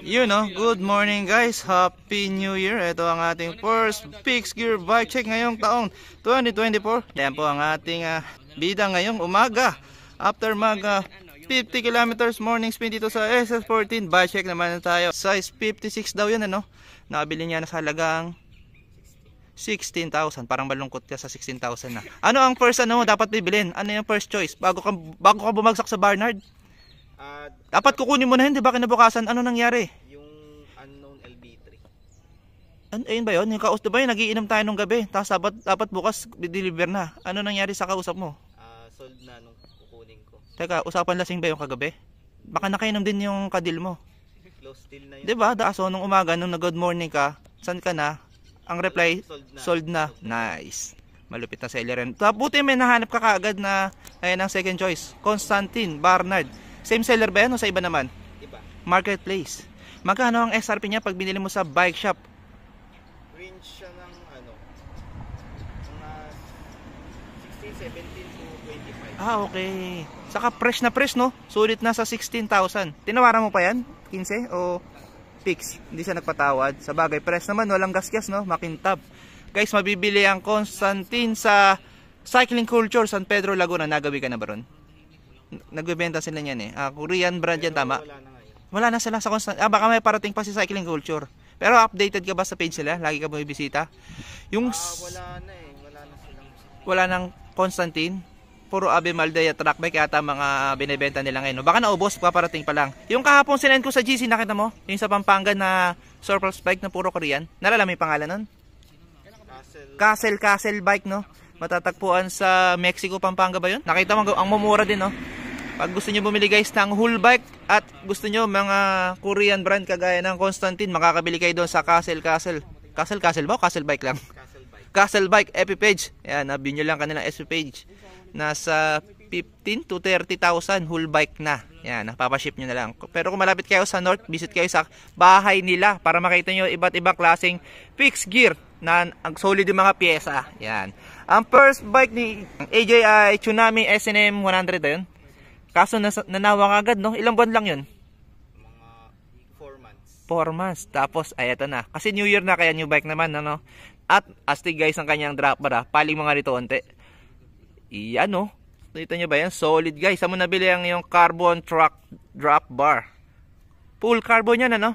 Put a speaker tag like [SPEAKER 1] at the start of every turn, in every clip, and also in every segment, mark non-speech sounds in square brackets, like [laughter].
[SPEAKER 1] Yun no, good morning guys, happy new year Ito ang ating first fixed gear bike check ngayong taong 2024 Yan po ang ating uh, bida ngayong umaga After mag uh, ah, 50 kilometers morning speed dito sa SS14 Bike check naman tayo Size 56 daw yun ano Nakabili niya na sa halagang 16,000 parang malungkot ka sa 16,000 na ano ang first ano dapat bibilin ano yung first choice bago ka, bago ka bumagsak sa Barnard Uh, Dapat kukunin mo na yun, di ba? Kinabukasan, ano nangyari? Yung unknown LB3. An ayun ba yun? Yung kaus, diba yun? Nagiinom tayo nung gabi. Tapos dapat, dapat bukas, deliver na. Ano nangyari sa kausap mo? Uh, sold na nung kukunin ko. Teka, usapan lasing ba yung kagabi? Baka nakainom din yung kadil mo. Close deal na yun. Diba? Daaso, nung umaga, nung nag good morning ka, saan ka na? Ang reply, sold na. Sold na. Sold na. Nice malupit na seller yan. Buti may nahanap ka kaagad na ayan ang second choice. Constantine Barnard. Same seller ba yan o sa iba naman? Iba. Marketplace. Magkano ang SRP niya pag binili mo sa bike shop? Range siya ng ano, mga 16, 17 to 25. Ah, okay. Saka fresh na fresh, no? Sulit na sa 16,000. Tinawaran mo pa yan? 15 o fix? Hindi siya nagpatawad. Sa bagay, fresh naman, walang gasgas, no? Makintab. Guys, mabibili ang Constantine sa Cycling Culture San Pedro Laguna. Nagawi ka na ba ron? nagbebenta sila niyan eh. Uh, Korean brand yan, tama? Wala na, wala na sila sa constant. Ah, baka may parating pa si Cycling Culture. Pero updated ka ba sa page nila? Lagi ka bumibisita? Yung... Uh, wala na eh. Wala na sila. Wala nang Constantine? Puro Abe Maldaya track bike yata mga binebenta nila ngayon. Baka naubos, paparating pa lang. Yung kahapon sinend ko sa GC, nakita mo? Yung sa Pampanga na surplus bike na puro Korean. Nalala may pangalan nun? Castle. Castle, Castle bike, no? Matatagpuan sa Mexico, Pampanga ba yun? Nakita mo, ang mumura din, no? Pag gusto nyo bumili guys ng whole bike at gusto nyo mga Korean brand kagaya ng Constantine, makakabili kayo doon sa Castle Castle. Castle Castle ba? Castle Bike lang. Castle Bike, Castle bike FB page. Ayan, nabin nyo lang kanilang FB page. Nasa 15 to 30,000 whole bike na. Yan, napapaship nyo na lang. Pero kung malapit kayo sa north, visit kayo sa bahay nila para makita nyo iba't ibang klaseng fixed gear na ang solid yung mga pyesa. Yan. Ang first bike ni AJI Tsunami SNM 100 yun. Kaso nas- nanawa ka agad, no? Ilang buwan lang yun? Mga 4 months. 4 months. Tapos, ay, eto na. Kasi New Year na, kaya new bike naman, ano? At, astig guys, ang kanyang drop bar, ha? Paling mga rito, onte. Iyan, no? Nakita nyo ba yan? Solid, guys. Saan mo nabili ang yung carbon truck drop bar? Full carbon yan, ano?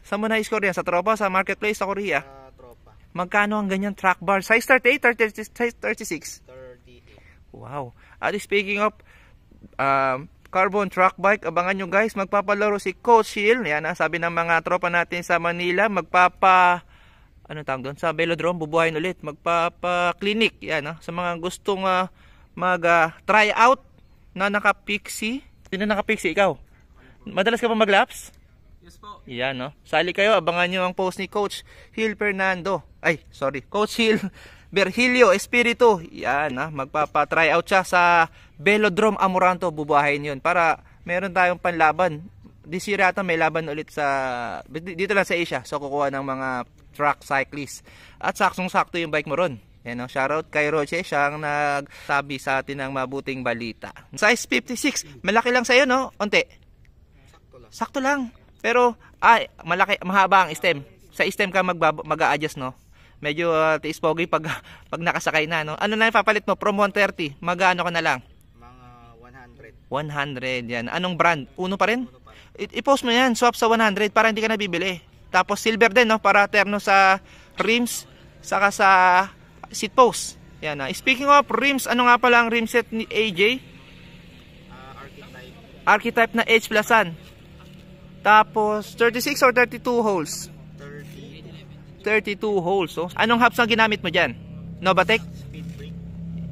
[SPEAKER 1] Saan mo na-score yan? Sa tropa? Sa marketplace sa Korea? uh, tropa. Magkano ang ganyan track bar? Size 38, 36? 36. 38. Wow. At speaking of um, carbon track bike. Abangan nyo guys, magpapalaro si Coach Hill. Yan, ah, sabi ng mga tropa natin sa Manila, magpapa ano tawag doon, sa velodrome, bubuhayin ulit, magpapa-clinic, yan, no? Ah, sa mga gustong uh, ah, mag-try ah, uh, out na naka-pixie. Sino naka-pixie, ikaw? Madalas ka pa mag-laps? Yes po. Yan, no? Sali kayo, abangan nyo ang post ni Coach Hill Fernando. Ay, sorry. Coach Hill [laughs] Berhilio Espiritu. Yan, ha? Magpapa-try out siya sa Velodrome Amoranto. Bubuhayin yun para meron tayong panlaban. This year yata may laban ulit sa... Dito lang sa Asia. So, kukuha ng mga track cyclist. At saksong-sakto yung bike mo ron. Yan o, shoutout kay Roche, siya ang nagsabi sa atin ng mabuting balita. Size 56, malaki lang sa'yo no, Unti. Sakto lang. Sakto lang. Pero, ay malaki, mahaba ang stem. Sa stem ka mag-a-adjust, no? Medyo uh, tiis pogi pag, [laughs] pag nakasakay na, no? Ano na yung papalit mo? From 130, mag-ano ka na lang? Mga 100. 100, yan. Anong brand? Uno pa rin? I- post mo yan, swap sa 100 para hindi ka na bibili. Tapos silver din, no? Para terno sa rims, saka sa seat post. Yan na. Ah. Speaking of rims, ano nga pala ang rim set ni AJ? Uh, ah, archetype. Archetype na H plusan. Tapos, 36 or 32 holes? 32 holes. Oh. Anong hubs ang ginamit mo diyan? Novatec? Speed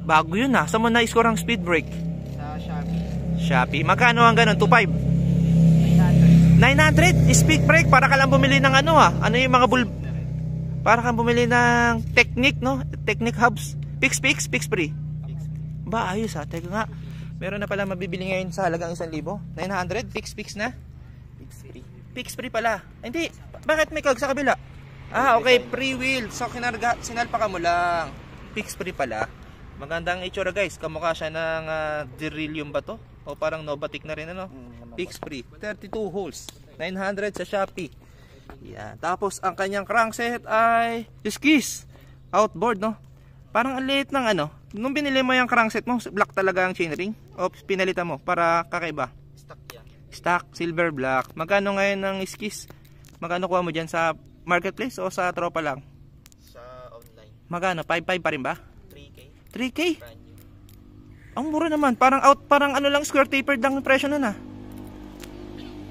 [SPEAKER 1] Bago yun ah. Saan mo na-score ang speed brake? Sa Shopee. Shopee. Magkano ang ganun? 2.5? 900. 900? Speed brake. Para ka lang bumili ng ano ah. Ano yung mga bull... Para kang bumili ng technique, no? Technique hubs. Fix, fix, fix free. Ba, ayos ha. Ah. Teka nga. Meron na pala mabibili ngayon sa halagang 1,000. 900. Fix, fix na fix free pala. hindi, bakit may kag sa kabila? Ah, okay, free wheel. So, kinarga, sinalpa ka mo lang. Fix free pala. Magandang itsura guys. Kamukha siya ng uh, ah, derilyum ba to? O parang Novatic na rin ano? Fix mm, free. 32 holes. 900 sa Shopee. Yan. Tapos, ang kanyang crankset ay skis. Outboard, no? Parang ang liit ng ano. Nung binili mo yung crankset mo, black talaga ang chainring. O pinalitan mo para kakaiba stock silver black. Magkano ngayon ng skis? Magkano kuha mo diyan sa marketplace o sa tropa lang? Sa online. Magkano? 55 pa rin ba? 3k. 3k? Ang mura naman. Parang out, parang ano lang square tapered lang ang presyo nun ah.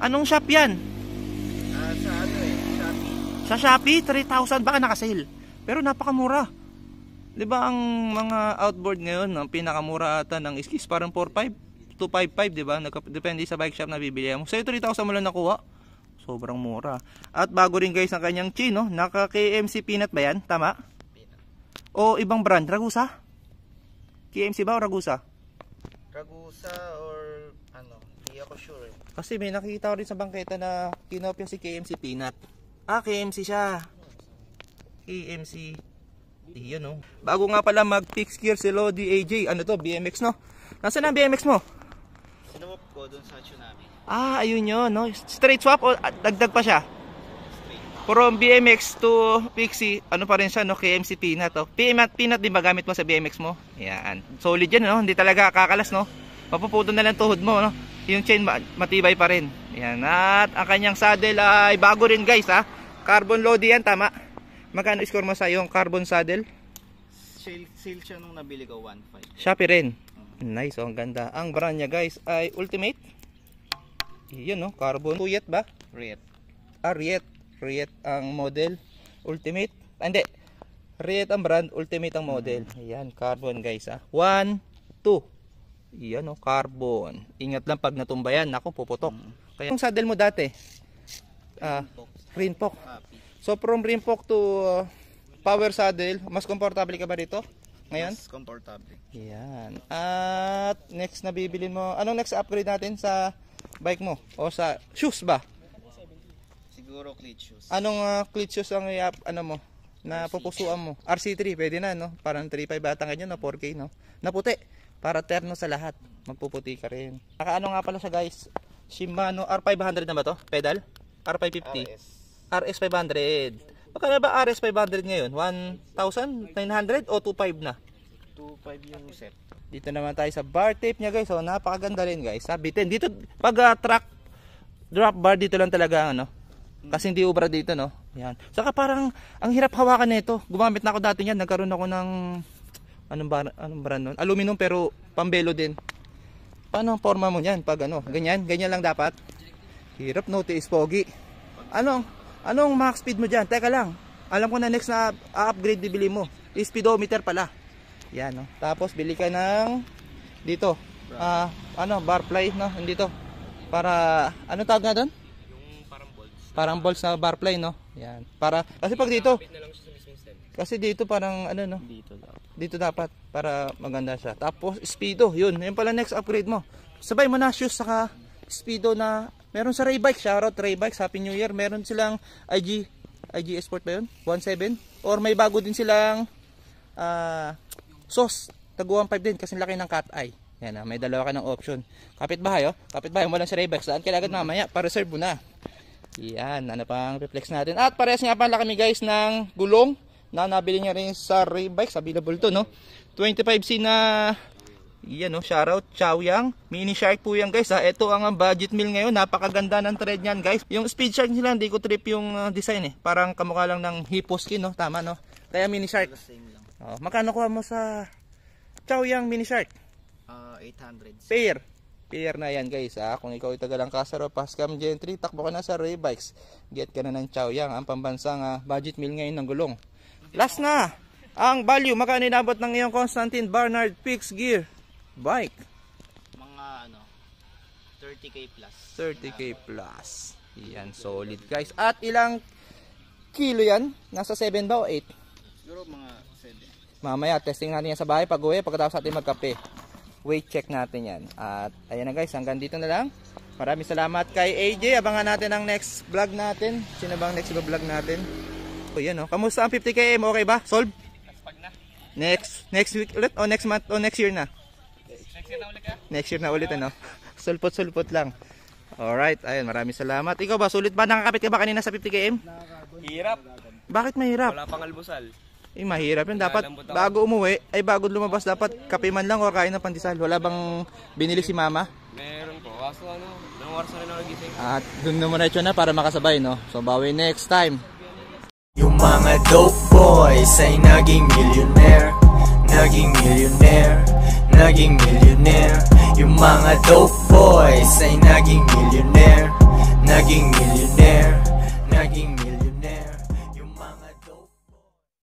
[SPEAKER 1] Anong shop 'yan? Uh, sa ano eh, Shopee. Sa Shopee 3,000 baka naka-sale. Pero napakamura. 'Di ba ang mga outboard ngayon, ang pinakamura ata ng skis parang 4-5? 255, di ba? Depende sa bike shop na bibili mo. So, Sa'yo 3,000 mo lang nakuha. Sobrang mura. At bago rin guys ang kanyang chain, no? Naka KMC Peanut ba yan? Tama? O ibang brand? Ragusa? KMC ba o Ragusa? Ragusa or ano? Hindi ako sure. Eh. Kasi may nakikita ko rin sa bangketa na kinopya si KMC Peanut. Ah, KMC siya. KMC yun no. Bago nga pala mag-fix gear si Lodi AJ, ano to, BMX no? Nasaan ang BMX mo? Sinawap ko doon sa tsunami. Ah, ayun yun, no? Straight swap o ah, dagdag pa siya? From BMX to Pixie, ano pa rin siya, no? KMC Peanut, oh. Peanut, Peanut din ba gamit mo sa BMX mo? Yan. Solid yan, no? Hindi talaga kakalas, no? Mapuputo na lang tuhod mo, no? Yung chain matibay pa rin. Yan. At ang kanyang saddle ay bago rin, guys, ha? Ah. Carbon loaded yan, tama? Magkano score mo sa yung carbon saddle? Sale, sale siya nung nabili ko, 1.5. Shopee rin. Mm. Nice, oh, ang ganda. Ang brand niya guys ay Ultimate. Yun no, oh, carbon. Tuyet ba? Riet. Ah, Riet. Riet ang model. Ultimate. Ah, hindi. Riet ang brand, Ultimate ang model. Ayan, carbon guys ah. 1, 2. Yan no, carbon. Ingat lang pag natumba yan, nako puputok. Mm. Kaya yung saddle mo dati, ah, Rinpok. Ah, so from Rinpok to uh, power saddle, mas komportable ka ba dito? ngayon? Mas comfortable. Yan. At next na bibilin mo, anong next upgrade natin sa bike mo? O sa shoes ba? Siguro cleat shoes. Anong uh, cleat shoes ang i ano mo? Na pupusuan mo? RC3, pwede na, no? Parang 3.5 bata ganyan, na 4K, no? Na puti. Para terno sa lahat. Magpuputi ka rin. Saka ano nga pala sa guys? Shimano R500 na ba to? Pedal? R550? RS. RS500. Magkano ba RS 500 ngayon? 1,900 o 2,500 na? 2,500 yung set. Dito naman tayo sa bar tape niya guys. So, napakaganda rin guys. Sabitin. Dito, pag uh, ah, track drop bar, dito lang talaga ano. Kasi hindi ubra dito no. Yan. Saka parang, ang hirap hawakan nito. Gumamit na ako dati niyan. Nagkaroon ako ng, anong, bar, anong brand noon? Aluminum pero pambelo din. Paano ang forma mo niyan? Pag ano, ganyan? Ganyan lang dapat? Hirap no, tiis pogi. Ano Anong max speed mo dyan? Teka lang. Alam ko na next na upgrade bibili mo. speedometer pala. Yan, no? Tapos, bili ka ng dito. Uh, ano, bar fly, no? Dito. Para, ano tawag nga doon? Yung parang bolts. Parang bolts na bar fly, no? Yan. Para, kasi pag dito, kasi dito parang ano no? Dito dapat. Dito dapat para maganda siya. Tapos speedo, yun. Yun pala next upgrade mo. Sabay mo na shoes saka speedo na Meron sa Ray Bikes. Shoutout Ray Bikes. Happy New Year. Meron silang IG, IG Sport ba yun? 17. Or may bago din silang uh, ah, SOS taguan 5 din kasi laki ng cat eye. Yan na, ah, may dalawa ka ng option. Kapitbahay oh. Kapitbahay mo lang si Raybex. Saan kailangan mamaya? para reserve mo na. Yan, ano pang reflex natin. At parehas nga pala kami guys ng gulong na nabili niya rin sa Raybikes. Available to no. 25C na Iyan o, shoutout, chow yang. Mini shark po yan guys ha. Ito ang ah, budget meal ngayon. Napakaganda ng thread niyan guys. Yung speed shark nila, hindi ko trip yung uh, design eh. Parang kamukha lang ng hippo skin no. Tama no? Kaya mini shark. Oh, magkano kuha mo sa chow yang mini shark? Uh, ah, 800. Pair. Pair na yan guys ha. Kung ikaw ay tagalang kasaro, pascam gentry, takbo ka na sa Ray Bikes. Get ka na ng chow yang. Ang pambansang uh, budget meal ngayon ng gulong. Last na! Ang value, magkano inabot ng iyong Constantine Barnard Fix Gear? bike? Mga ano, 30k plus. 30k plus. Yan, solid guys. At ilang kilo yan? Nasa 7 ba o 8? Siguro mga 7. Mamaya, testing natin yan sa bahay pag uwi, pagkatapos natin magkape. Weight check natin yan. At ayan na guys, hanggang dito na lang. Maraming salamat kay AJ. Abangan natin ang next vlog natin. Sino bang next vlog natin? O yan o. Kamusta ang 50km? Okay ba? Solve? Next, next week ulit o next month o next year na? Next year na ulit ka? Next year na ulit ano? [laughs] Sulpot-sulpot lang. Alright, ayun, maraming salamat. Ikaw ba, sulit ba? Nakakapit ka ba kanina sa 50km? Hirap. Bakit mahirap? Wala pang albusal. Eh, mahirap yun. Dapat bago umuwi, ay bago lumabas, dapat kape man lang or kain ng pandesal. Wala bang binili si mama? Meron po. Kaso ano, nang oras na rin ako gising. At doon naman ito na para makasabay, no? So, bawi next time. Yung mga dope boys ay naging millionaire, naging millionaire naging millionaire Yung mga dope boys ay naging millionaire Naging millionaire